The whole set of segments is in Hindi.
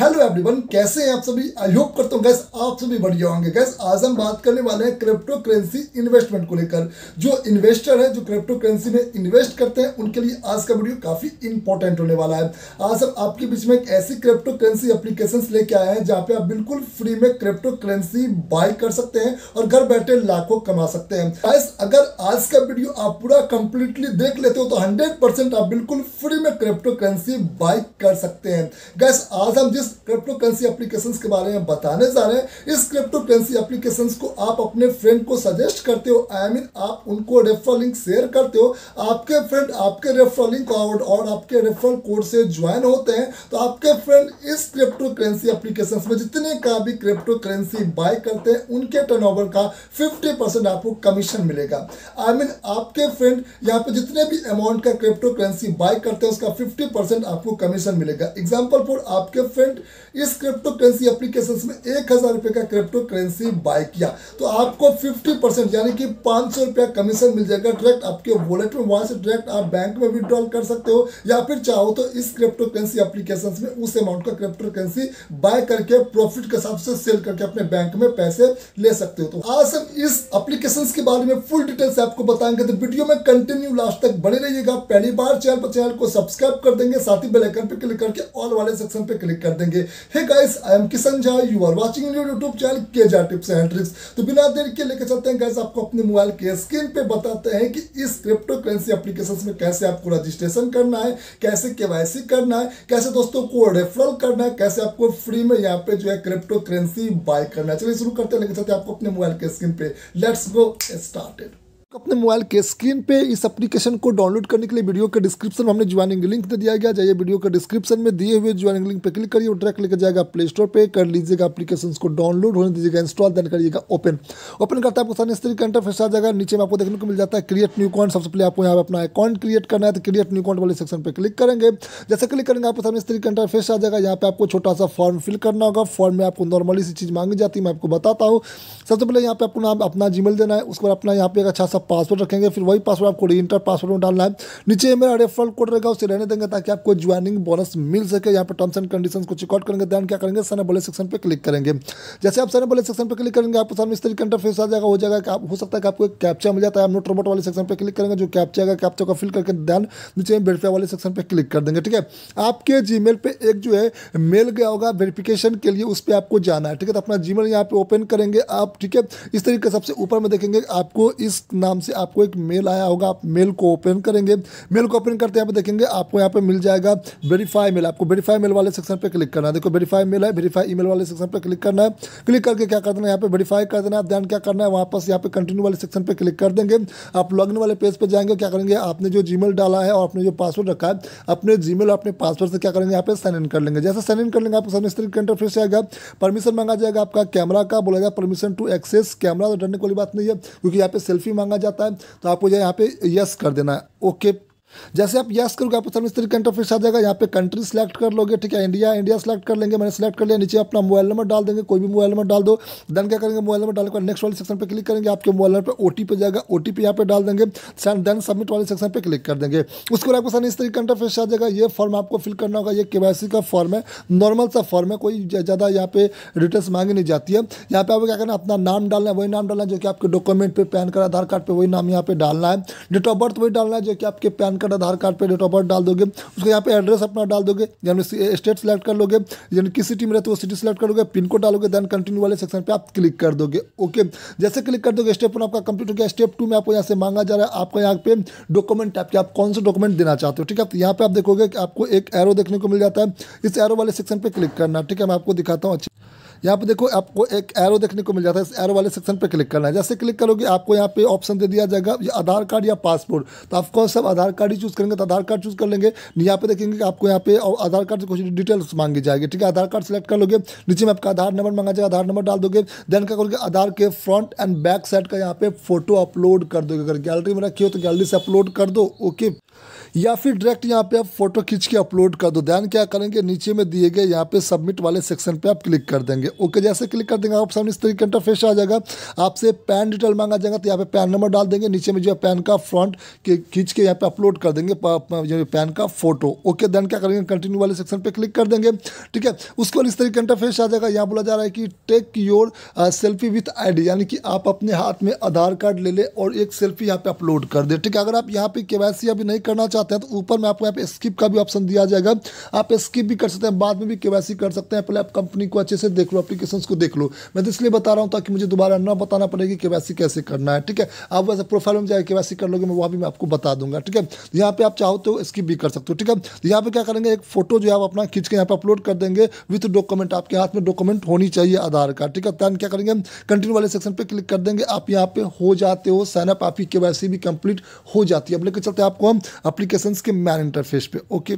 हेलो एवरीवन कैसे हैं आप सभी आई होप करता हूँ गैस आप सभी बढ़िया होंगे गैस आज हम बात करने वाले हैं क्रिप्टो करेंसी इन्वेस्टमेंट को लेकर जो इन्वेस्टर है जो क्रिप्टो करेंसी में इन्वेस्ट करते हैं उनके लिए आज का वीडियो काफ़ी इंपॉर्टेंट होने वाला है आज हम आपके बीच में एक ऐसी क्रिप्टो करेंसी अप्लीकेशन लेके आए हैं जहाँ पे आप बिल्कुल फ्री में क्रिप्टो करेंसी बाय कर सकते हैं और घर बैठे लाखों कमा सकते हैं गैस अगर आज का वीडियो आप पूरा कंप्लीटली देख लेते हो तो हंड्रेड आप बिल्कुल फ्री में क्रिप्टो करेंसी बाय कर सकते हैं गैस आज हम जिस क्रिप्टो करेंसी एप्लीकेशन के बारे में बताने जा रहे हैं इस क्रिप्टो करेंसी एप्लीकेशन को आप अपने फ्रेंड को सजेस्ट करते हो आई I मीन mean, आप उनको रेफर लिंक शेयर करते हो आपके फ्रेंड आपके रेफर लिंक और, और आपके रेफर कोड से ज्वाइन होते हैं तो आपके फ्रेंड इस क्रिप्टो करेंसी एप्लीकेशन में जितने का भी क्रिप्टो करेंसी बाय करते हैं उनके टर्न का फिफ्टी आपको कमीशन मिलेगा आई I मीन mean, आपके फ्रेंड यहाँ पे जितने भी अमाउंट का क्रिप्टो करेंसी बाय करते हैं उसका फिफ्टी आपको कमीशन मिलेगा एग्जाम्पल फॉर आपके फ्रेंड इस क्रिप्टो करेंसी एप्लीकेशन में एक हज़ार रुपए का क्रिप्टो करेंसी बाय किया तो आपको फिफ्टी परसेंट यानी कि पांच सौ रुपया कमीशन मिल जाएगा डायरेक्ट आपके वॉलेट में वहां से डायरेक्ट आप बैंक में विड्रॉल कर सकते हो या फिर चाहो तो इस क्रिप्टो करेंसी एप्लीकेशन में उस अमाउंट का क्रिप्टो करेंसी बाय करके प्रॉफिट के हिसाब से सेल करके अपने बैंक में पैसे ले सकते हो तो आज हम इस एप्लीकेशन के बारे में फुल डिटेल्स आपको बताएंगे तो वीडियो में कंटिन्यू लास्ट तक बने रहिएगा पहली बार चैनल पर चैनल को सब्सक्राइब कर देंगे साथ ही बेलाइकन पर क्लिक करके ऑल वाले सेक्शन पर क्लिक कर देंगे करेंगे hey guys I am Kishan Jha you are watching YouTube channel के जा टिप्स एंड ट्रिक्स तो बिना देर के लेकर चलते हैं गाइस आपको अपने मोबाइल के स्क्रीन पे बताते हैं कि इस क्रिप्टो करेंसी एप्लीकेशन में कैसे आपको रजिस्ट्रेशन करना है कैसे के करना है कैसे दोस्तों को रेफरल करना है कैसे आपको फ्री में यहाँ पे जो है क्रिप्टो करेंसी बाय करना है चलिए शुरू करते हैं लेकिन चलते हैं आपको अपने मोबाइल के स्क्रीन पे लेट्स गो स्टार्टेड अपने मोबाइल के स्क्रीन पे इस एप्लीकेशन को डाउनलोड करने के लिए वीडियो के डिस्क्रिप्शन में हमने ज्वाइनिंग लिंक दे दिया गया जाइए वीडियो के डिस्क्रिप्शन में दिए हुए ज्वाइनिंग लिंक पे क्लिक करिए ट्रैक लेकर जाएगा प्ले स्टोर पे कर लीजिएगा एप्लीकेशन को डाउनलोड होने दीजिएगा इंस्टॉल देन करिएगा ओपन ओपन करता आपको सामने स्त्री तरीके इंटरफेस आ जाएगा नीचे में आपको देखने को मिल जाता है क्रिएट न्यू अकाउंट सबसे पहले आपको यहाँ पर अपना अकाउंट क्रिएट करना है तो क्रिएट न्यू अकाउंट वाले सेक्शन पर क्लिक करेंगे जैसे क्लिक करेंगे आपको सामने स्त्री तरीके इंटरफेस आ जाएगा यहाँ पे आपको छोटा सा फॉर्म फिल करना होगा फॉर्म में आपको नॉर्मली सी चीज़ मांगी जाती है मैं आपको बताता हूँ सबसे पहले यहाँ पे अपना अपना जीमेल देना है उसके बाद अपना यहाँ पे एक अच्छा सा सा पासवर्ड रखेंगे फिर वही पासवर्ड आपको रीइंटर पासवर्ड में डालना है नीचे मेरा रेफरल कोड रहेगा उसे रहने देंगे ताकि आपको ज्वाइनिंग बोनस मिल सके यहाँ पर टर्म्स एंड कंडीशन को चेकआउट करेंगे ध्यान क्या करेंगे सने बोले सेक्शन पर क्लिक करेंगे जैसे आप सने बोले सेक्शन पर क्लिक करेंगे आपको सामने इस तरीके इंटरफेस आ जाएगा हो जाएगा आप हो सकता है कि आपको एक कैप्चा मिल जाता है आप नोट रोबोट वाले सेक्शन पर क्लिक करेंगे जो कैप्चा आएगा कैप्चा का फिल करके ध्यान नीचे वेरीफाई वाले सेक्शन पर क्लिक कर देंगे ठीक है आपके जी मेल एक जो है मेल गया होगा वेरिफिकेशन के लिए उस पर आपको जाना है ठीक है तो अपना जी मेल यहाँ पर ओपन करेंगे आप ठीक है इस तरीके सबसे ऊपर में देखेंगे आपको इस नाम नाम से आपको एक मेल आया होगा आप मेल को ओपन करेंगे मेल को ओपन करते हैं देखेंगे आपको यहाँ पे मिल जाएगा वेरीफाई मेल आपको वेरीफाई मेल वाले सेक्शन पर क्लिक करना है देखो वेरीफाई मेल है वेरीफाई ईमेल वाले सेक्शन पर क्लिक करना है क्लिक करके क्या करना है यहाँ पे वेरीफाई कर देना है ध्यान क्या करना है वापस यहाँ पे कंटिन्यू वाले सेक्शन पर क्लिक कर देंगे आप लॉग वाले पेज पर जाएंगे क्या करेंगे आपने जो जी डाला है और अपने जो पासवर्ड रखा है अपने जी जीमेल अपने पासवर्ड से क्या करेंगे यहाँ पे साइन इन कर लेंगे जैसे साइन इन कर लेंगे आपको सामने स्त्री कंटर फिर से आएगा परमिशन मांगा जाएगा आपका कैमरा का बोलेगा परमिशन टू एक्सेस कैमरा तो डरने वाली बात नहीं है क्योंकि यहाँ पे सेल्फी मांगा जाता है तो आपको जो यहाँ पे यस कर देना है ओके जैसे आप यस करोगे आपके सामने इस तरीके इंटरफेस आ जाएगा यहाँ पे कंट्री सेलेक्ट कर लोगे ठीक है इंडिया इंडिया सेलेक्ट कर लेंगे मैंने सेलेक्ट कर लिया नीचे अपना मोबाइल नंबर डाल देंगे कोई भी मोबाइल नंबर डाल दो देन क्या करेंगे मोबाइल नंबर डालकर नेक्स्ट वाले सेक्शन पर क्लिक करेंगे आपके मोबाइल नंबर पर ओ टी जाएगा ओ टी पी यहाँ पर डाल देंगे देन सबमिट वाले सेक्शन पर क्लिक कर देंगे उसके बाद आपके सामने इस तरीके इंटरफेस आ जाएगा ये फॉर्म आपको फिल करना होगा ये के का फॉर्म है नॉर्मल सा फॉर्म है कोई ज़्यादा यहाँ पे डिटेल्स मांगी नहीं जाती है यहाँ पे आपको क्या करना अपना नाम डालना है वही नाम डालना है जो कि आपके डॉक्यूमेंट पे पैन कार्ड आधार कार्ड पर वही नाम यहाँ पे डालना है डेट ऑफ बर्थ वही डालना है जो कि आपके पैन कार्ड आधार कार्ड पर डेट ऑफ बर्थ डाल दोगे उसके यहाँ पे एड्रेस अपना डाल दोगे यानी स्टेट सेलेक्ट कर लोगे यानी किस सिटी में रहते हो सिटी सेलेक्ट करोगे पिन कोड डालोगे देन कंटिन्यू वाले सेक्शन पर आप क्लिक कर दोगे ओके जैसे क्लिक कर दोगे स्टेप वन आपका कंप्लीट हो गया स्टेप टू में आपको यहाँ से मांगा जा रहा है आपको यहाँ पे डॉक्यूमेंट टाइप के आप कौन सा डॉक्यूमेंट देना चाहते हो ठीक है तो यहाँ पे आप देखोगे कि आपको एक एरो देखने को मिल जाता है इस एरो वाले सेक्शन पर क्लिक करना ठीक है मैं आपको दिखाता हूँ अच्छी यहाँ पे देखो आपको एक एरो देखने को मिल जाता है इस एरो वाले सेक्शन पे क्लिक करना है जैसे क्लिक करोगे आपको यहाँ पे ऑप्शन दे दिया जाएगा आधार कार्ड या पासपोर्ट तो आपको सब आधार कार्ड आईडी चूज़ करेंगे तो आधार कार्ड चूज़ कर लेंगे यहाँ पे देखेंगे कि आपको यहाँ पे और आधार कार्ड से कुछ डिटेल्स मांगी जाएगी ठीक है आधार कार्ड सेलेक्ट कर लोगे नीचे में आपका आधार नंबर मांगा जाएगा आधार नंबर डाल दोगे देन क्या करोगे आधार के फ्रंट एंड बैक साइड का यहाँ पे फोटो अपलोड कर दोगे अगर गैलरी में रखी हो तो गैलरी से अपलोड कर दो ओके या फिर डायरेक्ट यहाँ पे आप फोटो खींच के अपलोड कर दो ध्यान क्या करेंगे नीचे में दिए गए यहाँ पे सबमिट वाले सेक्शन पे आप क्लिक कर देंगे ओके जैसे क्लिक कर देंगे आप सामने इस तरीके का इंटरफेस आ जाएगा आपसे पैन डिटेल मांगा जाएगा तो यहाँ पे पैन नंबर डाल देंगे नीचे में जो है पैन का फ्रंट के खींच के यहाँ पे अपलोड कर देंगे पैन का फोटो ओके देन क्या करेंगे कंटिन्यू वाले सेक्शन पे क्लिक कर देंगे ठीक है उसके बाद इस तरीके का इंटरफेस आ जाएगा यहाँ बोला जा रहा है कि take your selfie with ID यानी कि आप अपने हाथ में आधार कार्ड ले ले और एक सेल्फी यहाँ पे अपलोड कर दे ठीक है अगर आप यहाँ पे केवाईसी अभी नहीं करना चाहते हैं तो ऊपर में आपको यहाँ पे स्किप का भी ऑप्शन दिया जाएगा आप स्किप भी कर सकते हैं बाद में भी केवाईसी कर सकते हैं पहले आप कंपनी को अच्छे से देख लो अपलीकेशन को देख लो मैं तो इसलिए बता रहा हूँ ताकि मुझे दोबारा ना बताना पड़ेगा कि केवाईसी कैसे करना है ठीक है आप वैसे प्रोफाइल में जाकर केवाईसी कर लोगे मैं वहाँ भी मैं आपको बता दूंगा ठीक है यहाँ पे आप चाहो तो स्किप भी कर सकते हो ठीक है तो यहाँ पे क्या करेंगे एक फोटो जो है आप अपना खींच के यहाँ पे अपलोड कर देंगे विथ डॉक्यूमेंट आपके हाथ में डॉक्यूमेंट होनी चाहिए आधार कार्ड ठीक है तैन क्या करेंगे कंटिन्यू वाले सेक्शन पर क्लिक कर देंगे आप यहाँ पे हो जाते हो साइनअप आपकी के भी कंप्लीट हो जाती है अब लेकर चलते हैं आपको हम अप्लीकेशन के मैन इंटरफेस पे ओके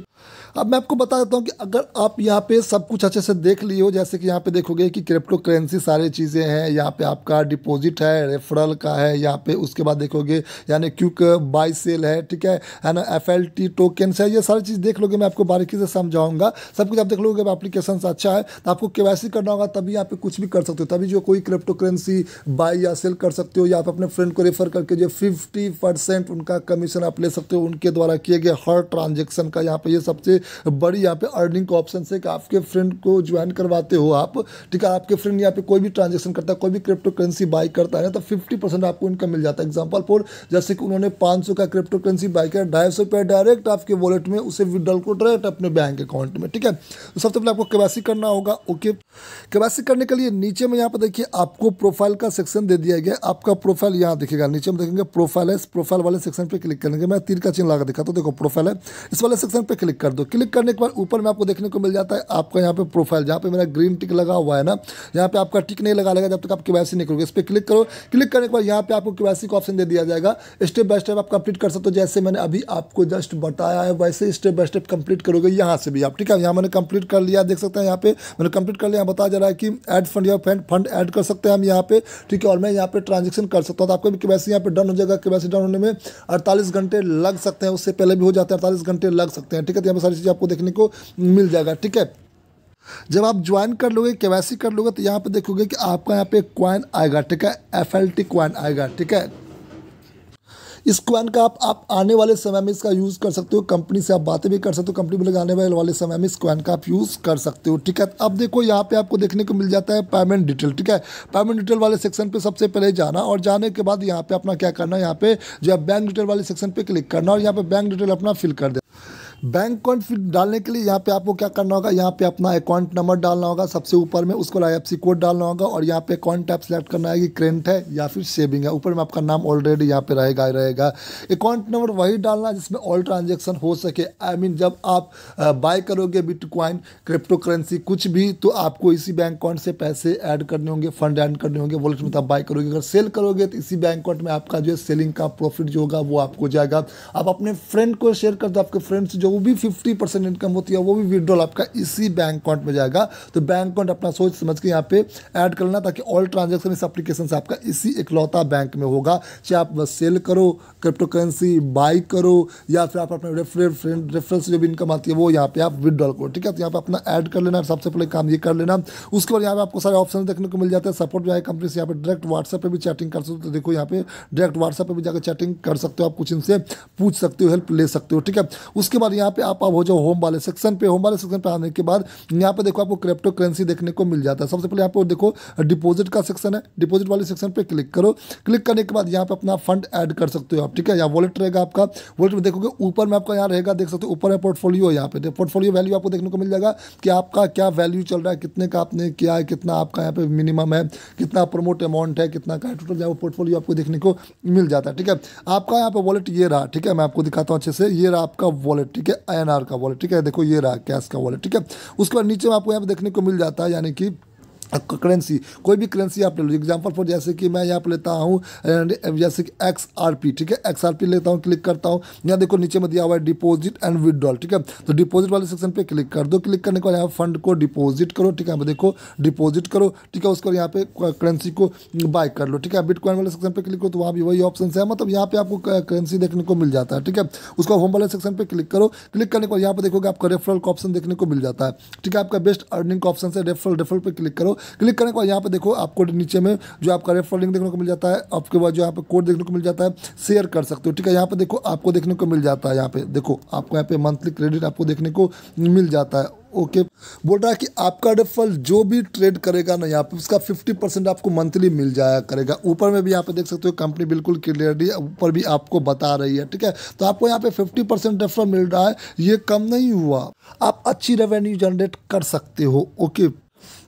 अब मैं आपको बता देता हूँ कि अगर आप यहाँ पे सब कुछ अच्छे से देख लिए हो जैसे कि यहाँ पे देखोगे कि क्रिप्टो करेंसी सारी चीज़ें हैं यहाँ पे आपका डिपॉजिट है रेफरल का है यहाँ पे उसके बाद देखोगे यानी क्यूक बाई सेल है ठीक है है ना एफ एल टी टोकेंस है ये सारी चीज़ देख लोगे मैं आपको बारीकी से समझाऊंगा सब कुछ आप देख लोगे एप्लीकेशन अच्छा है तो आपको के करना होगा तभी यहाँ पे कुछ भी कर सकते हो तभी जो कोई क्रिप्टो करेंसी बाई या सेल कर सकते हो या आप अपने फ्रेंड को रेफर करके जो फिफ्टी परसेंट उनका कमीशन आप ले सकते हो उनके द्वारा किए गए हर ट्रांजेक्शन का यहाँ पे ये सबसे बड़ी यहाँ पे अर्निंग का ऑप्शन है कि आपके फ्रेंड को ज्वाइन करवाते हो आप ठीक है आपके फ्रेंड यहाँ पे कोई भी ट्रांजेक्शन करता है कोई भी क्रिप्टो करेंसी बाई करता है तो फिफ्टी परसेंट आपको इनकम मिल जाता है एग्जाम्पल फॉर जैसे कि उन्होंने पाँच का क्रिप्टो करेंसी बाई किया ढाई सौ डायरेक्ट आपके वॉलेट में उसे विड्रॉल को डायरेक्ट अपने बैंक अकाउंट में ठीक है तो सबसे पहले आपको केवासी करना होगा ओके केवासी करने के लिए नीचे में यहाँ पर देखिए आपको प्रोफाइल का सेक्शन दे दिया गया आपका प्रोफाइल यहाँ दिखेगा नीचे में देखेंगे प्रोफाइल है प्रोफाइल वाले सेक्शन पर क्लिक करेंगे मैं तीर का चिन्ह लगा दिखा तो देखो प्रोफाइल है इस वाले सेक्शन पर क्लिक कर दो क्लिक करने के बाद ऊपर में आपको देखने को मिल जाता है आपका यहाँ पे प्रोफाइल जहाँ पे मेरा ग्रीन टिक लगा हुआ है ना यहाँ पे आपका टिक नहीं लगा लगा जब तक आप केवासी नहीं करोगे इस पर क्लिक करो क्लिक करने के बाद यहाँ पे आपको केवासी का ऑप्शन दे दिया जाएगा स्टेप बाय स्टेप आप कंप्लीट कर सकते हो जैसे मैंने अभी आपको जस्ट बताया है वैसे स्टेप बाय स्टेप कंप्लीट करोगे यहाँ से भी आप ठीक है यहाँ मैंने कंप्लीट कर लिया देख सकते हैं यहाँ पे मैंने कंप्लीट कर लिया बताया जा रहा है कि एड फंड या फंड फंड एड कर सकते हैं हम यहाँ पे ठीक है और मैं यहाँ पे ट्रांजेक्शन कर सकता हूँ तो आपको भी केवासी यहाँ पे डन हो जाएगा केवासी डन होने में अड़तालीस घंटे लग सकते हैं उससे पहले भी हो जाते हैं अड़तालीस घंटे लग सकते हैं ठीक है तो यहाँ पर सारी मैसेज आपको देखने को मिल जाएगा ठीक है जब आप ज्वाइन कर लोगे के कर लोगे तो यहाँ पे देखोगे कि आपका यहाँ पे क्वाइन आएगा ठीक है एफ एल टी क्वाइन आएगा ठीक है इस क्वाइन का आप आप आने वाले समय में इसका यूज़ कर सकते हो कंपनी से आप बातें भी कर सकते हो कंपनी में आने वाले वाले समय में इस क्वाइन का आप यूज़ कर सकते हो ठीक है अब देखो यहाँ पे आपको देखने को मिल जाता है पेमेंट डिटेल ठीक है पेमेंट डिटेल वाले सेक्शन पे सबसे पहले जाना और जाने के बाद यहाँ पर अपना क्या करना है यहाँ पर जो है बैंक डिटेल वाले सेक्शन पर क्लिक करना और यहाँ पर बैंक डिटेल अपना फिल कर देना बैंक अकाउंट डालने के लिए यहाँ पे आपको क्या करना होगा यहाँ पे अपना अकाउंट नंबर डालना होगा सबसे ऊपर में उसको आई कोड डालना होगा और यहाँ पे अकाउंट टाइप सेलेक्ट करना है कि करेंट है या फिर सेविंग है ऊपर में आपका नाम ऑलरेडी यहाँ पे रहेगा ही रहेगा अकाउंट नंबर वही डालना जिसमें ऑल ट्रांजेक्शन हो सके आई I मीन mean, जब आप बाय करोगे बिटकॉइन क्रिप्टो करेंसी कुछ भी तो आपको इसी बैंक अकाउंट से पैसे ऐड करने होंगे फंड एड करने होंगे वॉलेट में आप बाय करोगे अगर सेल करोगे तो इसी बैंक अकाउंट में आपका जो है सेलिंग का प्रॉफिट जो होगा वो आपको जाएगा आप अपने फ्रेंड को शेयर कर दो आपके फ्रेंड्स जो वो भी फिफ्टी परसेंट इनकम होती है वो भी विड्रॉल आपका इसी बैंक अकाउंट में जाएगा तो बैंक अकाउंट अपना सोच समझ के यहाँ पे ऐड कर लेना ताकि ऑल ट्रांजेक्शन इस एप्लीकेशन से आपका इसी इकलौता बैंक में होगा चाहे आप सेल करो क्रिप्टो करेंसी बाई करो या फिर आप अपने रेफरेंस जो भी इनकम आती है वो यहाँ पे आप विड्रॉल करो ठीक है तो यहाँ पर अपना ऐड कर लेना सबसे पहले काम ये कर लेना उसके बाद यहाँ पर आपको सारे ऑप्शन देखने को मिल जाते हैं सपोर्ट भी कंपनी से यहाँ पर डायरेक्ट व्हाट्सएप पर भी चैटिंग कर सकते हो तो देखो यहाँ पे डायरेक्ट व्हाट्सएप पर भी जाकर चैटिंग कर सकते हो आप कुछ इनसे पूछ सकते हो हेल्प ले सकते हो ठीक है उसके बाद और यहाँ पे आप हो जाओ होम वाले सेक्शन पे होम वाले सेक्शन पे आने के बाद यहाँ पे देखो आपको क्रिप्टो करेंसी देखने को मिल जाता है सबसे पहले यहाँ पे देखो डिपोजिट का सेक्शन है डिपोजिट वाले सेक्शन पे क्लिक करो क्लिक करने के बाद यहाँ पे अपना फंड ऐड कर सकते हो आप ठीक है या वॉलेट रहेगा आपका वॉलेट में देखोगे ऊपर में आपका यहाँ रहेगा देख सकते हो ऊपर है पोर्टफोलियो यहाँ पे पोर्टफोलियो वैल्यू आपको देखने को मिल जाएगा कि आपका क्या वैल्यू चल रहा है कितने का आपने किया है कितना आपका यहाँ पे मिनिमम है कितना प्रमोट अमाउंट है कितना का टोटल जो पोर्टफोलियो आपको देखने को मिल जाता है ठीक है आपका यहाँ पे वॉलेट ये रहा ठीक है मैं आपको दिखाता हूँ अच्छे से ये रहा आपका वॉलेट ठीक है आई का वॉलेट ठीक है देखो ये रहा कैश का वॉलेट ठीक है उसके बाद नीचे में आपको यहाँ पे देखने को मिल जाता है यानी कि करेंसी कोई भी करेंसी आप ले लो एग्जाम्पल फॉर जैसे कि मैं यहाँ पर लेता हूँ जैसे कि एक्स आर पी ठीक है एक्स आर पी लेता हूँ क्लिक करता हूँ यहाँ देखो नीचे में दिया हुआ है डिपॉजिट एंड विदड्रॉल ठीक है तो डिपॉजिट वाले सेक्शन पे क्लिक कर दो क्लिक करने के बाद यहाँ फंड को डिपॉजिट करो ठीक है यहाँ देखो डिपॉजिट करो ठीक है उसके बाद यहाँ पे करेंसी को बाय कर लो ठीक है बिटकॉइन वाले सेक्शन पर क्लिक करो तो वहाँ भी वही ऑप्शन है मतलब यहाँ पे आपको करेंसी देखने को मिल जाता है ठीक है उसका होम वाले सेक्शन पर क्लिक करो क्लिक करने के बाद यहाँ पर देखोगे आपका रेफरल का ऑप्शन देखने को मिल जाता है ठीक है आपका बेस्ट अर्निंग का ऑप्शन है रेफरल रेफरल पर क्लिक करो क्लिक करने के बाद यहाँ पर देखो आपको नीचे में जो आपका रेफर लिंक देखने को मिल जाता है आपके बाद जो यहाँ पे कोड देखने को मिल जाता है शेयर कर सकते हो ठीक है यहाँ पर देखो आपको देखने को मिल जाता है यहाँ पे देखो आपको यहाँ पे मंथली क्रेडिट आपको देखने को मिल जाता है ओके okay. बोल रहा है कि आपका रेफरल जो भी ट्रेड करेगा ना यहाँ पे उसका 50 परसेंट आपको मंथली मिल जाया करेगा ऊपर में भी यहाँ पे देख सकते हो कंपनी बिल्कुल क्लियरली ऊपर भी आपको बता रही है ठीक है तो आपको यहाँ पे 50 परसेंट रेफरल मिल रहा है ये कम नहीं हुआ आप अच्छी रेवेन्यू जनरेट कर सकते हो ओके okay.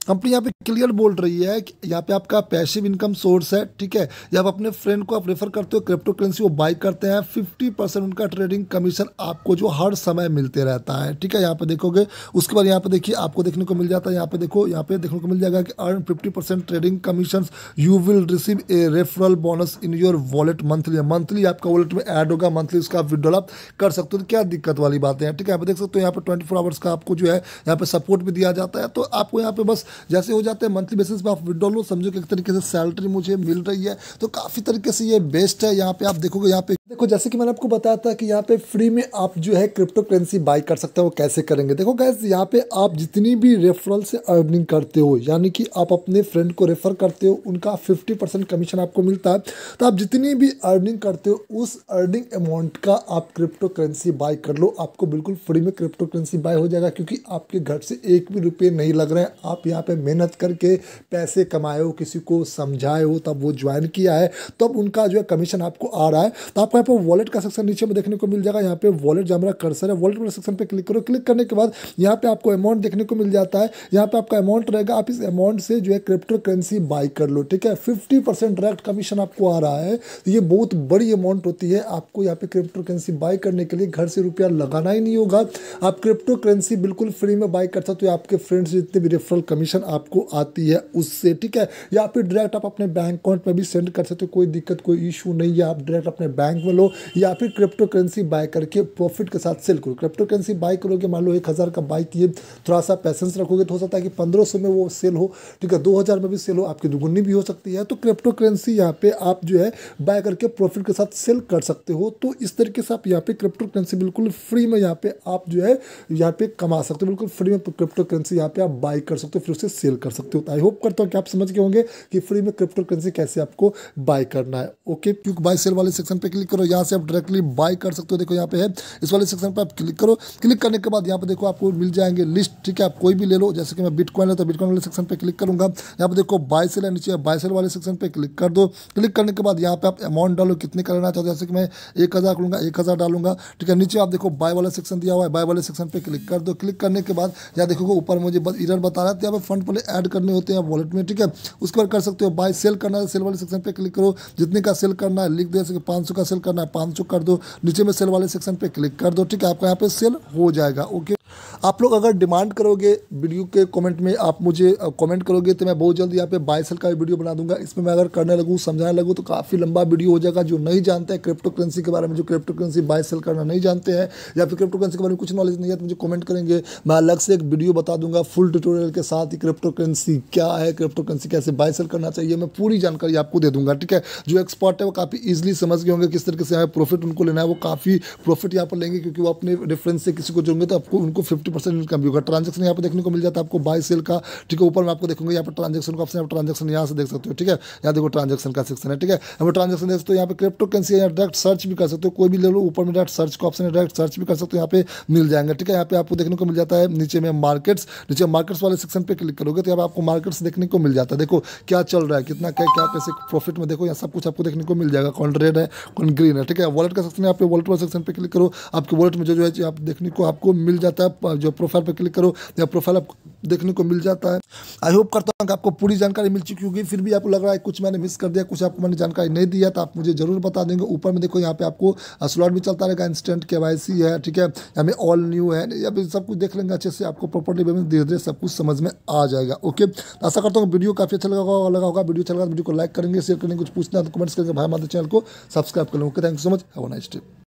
कंपनी यहाँ पे क्लियर बोल रही है कि यहाँ पे आपका पैसिव इनकम सोर्स है ठीक है जब अपने फ्रेंड को आप रेफर करते हो क्रिप्टो करेंसी वो बाई करते हैं फिफ्टी परसेंट उनका ट्रेडिंग कमीशन आपको जो हर समय मिलते रहता है ठीक है यहाँ पे देखोगे उसके बाद यहाँ पे देखिए आपको देखने को मिल जाता है यहाँ पे देखो यहाँ पे देखने को मिल जाएगा कि earn fifty trading commission you will receive a referral bonus in your wallet monthly monthly आपका वॉलेट में एड होगा मंथली उसका आप विड्रॉल आप कर सकते हो तो क्या दिक्कत वाली बातें हैं ठीक है यहाँ पे देख सकते हो यहाँ पे ट्वेंटी आवर्स का आपको जो है यहाँ पे सपोर्ट भी दिया जाता है तो आपको यहाँ पे बस जैसे हो जाते हैं मंथली बेसिस पे आप विड्रॉ लो समझो कि एक तरीके से सैलरी मुझे मिल रही है तो काफ़ी तरीके से ये बेस्ट है यहाँ पे आप देखोगे यहाँ पे देखो जैसे कि मैंने आपको बताया था कि यहाँ पे फ्री में आप जो है क्रिप्टो करेंसी बाई कर सकते हो वो कैसे करेंगे देखो गैस यहाँ पे आप जितनी भी रेफरल से अर्निंग करते हो यानी कि आप अपने फ्रेंड को रेफर करते हो उनका 50 परसेंट कमीशन आपको मिलता है तो आप जितनी भी अर्निंग करते हो उस अर्निंग अमाउंट का आप क्रिप्टो करेंसी बाई कर लो आपको बिल्कुल फ्री में क्रिप्टो करेंसी बाई हो जाएगा क्योंकि आपके घर से एक भी रुपये नहीं लग रहे हैं आप यहाँ पर मेहनत करके पैसे कमाए हो किसी को समझाए हो तब वो ज्वाइन किया है तब उनका जो है कमीशन आपको आ रहा है तो आप आपको यहाँ पे वॉलेट का सेक्शन नीचे में देखने को मिल जाएगा यहाँ पे वॉलेट जो हमारा कर्सर है वॉलेट वाले सेक्शन पे क्लिक करो क्लिक करने के बाद यहाँ पे आपको अमाउंट देखने को मिल जाता है यहाँ पे आपका अमाउंट रहेगा आप इस अमाउंट से जो है क्रिप्टो करेंसी बाई कर लो ठीक है फिफ्टी डायरेक्ट कमीशन आपको आ रहा है तो ये बहुत बड़ी अमाउंट होती है आपको यहाँ पे क्रिप्टो करेंसी बाई करने के लिए घर से रुपया लगाना ही नहीं होगा आप क्रिप्टो करेंसी बिल्कुल फ्री में बाई करता तो आपके फ्रेंड्स जितने भी रेफरल कमीशन आपको आती है उससे ठीक है या फिर डायरेक्ट आप अपने बैंक अकाउंट में भी सेंड कर सकते हो कोई दिक्कत कोई इशू नहीं है आप डायरेक्ट अपने बैंक में लो या फिर क्रिप्टो करेंसी बाय करके प्रॉफिट के साथ सेल करो क्रिप्टो करेंसी बाय करोगे मान लो एक हज़ार का बाय किए थोड़ा सा पैसेंस रखोगे तो हो सकता है कि पंद्रह सौ में वो सेल हो ठीक है दो हज़ार में भी सेल हो आपकी दुगुनी भी हो सकती है तो क्रिप्टो करेंसी यहाँ पे आप जो है बाय करके प्रॉफिट के साथ सेल कर सकते हो तो इस तरीके से आप यहाँ पे क्रिप्टो करेंसी बिल्कुल फ्री में यहाँ पे आप जो है यहाँ पे कमा सकते हो बिल्कुल फ्री में क्रिप्टो तो करेंसी यहाँ पे आप बाय कर सकते हो फिर उसे सेल कर सकते हो तो आई होप करता हूँ कि आप समझ गए होंगे कि फ्री में क्रिप्टो करेंसी कैसे आपको बाय करना है ओके क्योंकि बाय सेल वाले सेक्शन पर क्लिक करो यहाँ से आप डायरेक्टली बाय कर सकते हो देखो यहाँ पे है इस वाले सेक्शन पर आप क्लिक करो क्लिक करने के बाद यहाँ पे देखो आपको मिल जाएंगे लिस्ट ठीक है आप कोई भी ले लो जैसे कि मैं बिटकॉइन लेता बिटकॉइन वाले सेक्शन पर क्लिक करूँगा यहाँ पर देखो बाय सेल है नीचे बाय सेल वाले सेक्शन पर क्लिक कर दो क्लिक करने के बाद यहाँ पर आप अमाउंट डालो कितने का लेना चाहते हो जैसे कि मैं एक हज़ार करूँगा एक डालूंगा ठीक है नीचे आप देखो बाय वाला सेक्शन दिया हुआ है बाय वाले सेक्शन पर क्लिक कर दो क्लिक करने के बाद यहाँ देखोगे ऊपर मुझे इधर बता रहा है तो यहाँ पर फंड पहले ऐड करने होते हैं वॉलेट में ठीक है उसके बाद कर सकते हो बाय सेल करना है सेल वाले सेक्शन पर क्लिक करो जितने का सेल करना है लिख दे सके पाँच का सेल करना है पाँच कर दो नीचे में सेल वाले सेक्शन पर क्लिक कर दो ठीक है आपका यहाँ पर सेल हो जाएगा ओके आप लोग अगर डिमांड करोगे वीडियो के कमेंट में आप मुझे कमेंट करोगे तो मैं बहुत जल्द यहाँ पे बाई सेल का भी वीडियो बना दूंगा इसमें मैं अगर करने लगूँ समझाने लगूँ तो काफ़ी लंबा वीडियो हो जाएगा जो नहीं जानते हैं क्रिप्टो करेंसी के बारे में जो क्रिप्टो करेंसी बाई सेल करना नहीं जानते हैं या फिर क्रिप्टो करेंसी के बारे में कुछ नॉलेज नहीं है तो मुझे कॉमेंट करेंगे मैं अलग से एक वीडियो बता दूंगा फुल ट्यूटोरियल के साथ ही क्रिप्टो करेंसी क्या है क्रिप्टो करेंसी कैसे बाई सेल करना चाहिए मैं पूरी जानकारी आपको दे दूंगा ठीक है जो एक्सपर्ट है वो काफ़ी ईजिली समझ गए होंगे किस तरीके से हमें प्रॉफिट उनको लेना है वो काफ़ी प्रॉफिट यहाँ पर लेंगे क्योंकि वो अपने डिफरेंस से किसी को जुड़ेंगे तो आपको उनको आपको फिफ्टी परसेंट इनकम भी होगा ट्रांजेक्शन यहाँ पर देखने को मिल जाता है आपको बाय सेल का ठीक है ऊपर में आपको देखूंगा यहाँ पर ट्रांजेक्शन का ऑप्शन आप ट्रांजेक्शन यहाँ से देख सकते हो ठीक है यहाँ देखो ट्रांजेक्शन का सेक्शन है ठीक है हम ट्रांजेक्शन देख सकते हो यहाँ पर क्रिप्टो करेंसी है डायरेक्ट सर्च भी कर सकते हो कोई भी ले लो ऊपर में डायरेक्ट सर्च का ऑप्शन है डायरेक्ट सर्च भी कर सकते हो यहाँ पे मिल जाएंगे ठीक है यहाँ पे आपको देखने को मिल जाता है नीचे में मार्केट्स नीचे मार्केट्स वाले सेक्शन पर क्लिक करोगे तो यहाँ आपको मार्केट्स देखने को मिल जाता है देखो क्या चल रहा है कितना क्या क्या कैसे प्रॉफिट में देखो यहाँ सब कुछ आपको देखने को मिल जाएगा कौन रेड है कौन ग्रीन है ठीक है वॉलेट का सेक्शन है आप वॉलेट वाले सेक्शन पर क्लिक करो आपके वॉलेट में जो जो है आप देखने को आपको मिल जाता है आप जो प्रोफाइल पर क्लिक करो या प्रोफाइल आप देखने को मिल जाता है आई होप करता हूँ कि आपको पूरी जानकारी मिल चुकी होगी फिर भी आपको लग रहा है कुछ मैंने मिस कर दिया कुछ आपको मैंने जानकारी नहीं दिया तो आप मुझे जरूर बता देंगे ऊपर में देखो यहाँ पे आपको स्लॉट भी चलता रहेगा इंस्टेंट के है ठीक है हमें ऑल न्यू है या फिर सब कुछ देख लेंगे अच्छे से आपको प्रॉपर्टी में धीरे धीरे सब कुछ समझ में आ जाएगा ओके ऐसा तो करता हूँ वीडियो काफ़ी अच्छा लगा होगा लगा होगा वीडियो अच्छा लगा तो वीडियो को लाइक करेंगे शेयर करेंगे कुछ पूछना तो कमेंट्स करेंगे भाई माता चैनल को सब्सक्राइब कर लेंगे okay thank you so much have a nice day